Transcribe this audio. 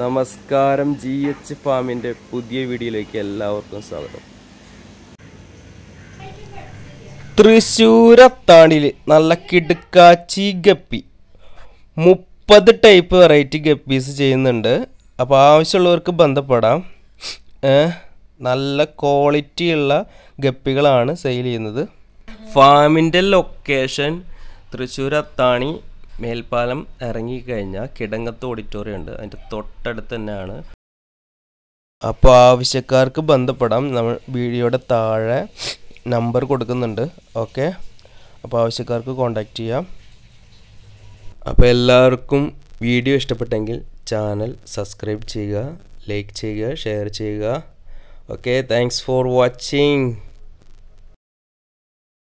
നമസ്കാരം G H ഫാമിൻ്റെ പുതിയ വീഡിയോയിലേക്ക് എല്ലാവർക്കും സ്വാഗതം തൃശ്ശൂരത്താണിയിൽ നല്ല കിടുക്കാച്ചി ഗപ്പി മുപ്പത് ടൈപ്പ് വെറൈറ്റി ഗപ്പീസ് ചെയ്യുന്നുണ്ട് അപ്പോൾ ആവശ്യമുള്ളവർക്ക് ബന്ധപ്പെടാം നല്ല ക്വാളിറ്റിയുള്ള ഗപ്പികളാണ് സെയിൽ ചെയ്യുന്നത് ഫാമിൻ്റെ ലൊക്കേഷൻ തൃശ്ശൂർ അത്താണി മേൽപ്പാലം ഇറങ്ങിക്കഴിഞ്ഞാൽ കിടങ്ങത്ത് ഓഡിറ്റോറിയം ഉണ്ട് അതിൻ്റെ തൊട്ടടുത്ത് തന്നെയാണ് അപ്പോൾ ആവശ്യക്കാർക്ക് ബന്ധപ്പെടാം നമ്മൾ വീഡിയോയുടെ താഴെ നമ്പർ കൊടുക്കുന്നുണ്ട് ഓക്കെ അപ്പോൾ ആവശ്യക്കാർക്ക് കോൺടാക്റ്റ് ചെയ്യാം അപ്പോൾ എല്ലാവർക്കും വീഡിയോ ഇഷ്ടപ്പെട്ടെങ്കിൽ ചാനൽ സബ്സ്ക്രൈബ് ചെയ്യുക ലൈക്ക് ചെയ്യുക ഷെയർ ചെയ്യുക ഓക്കെ താങ്ക്സ് ഫോർ വാച്ചിങ്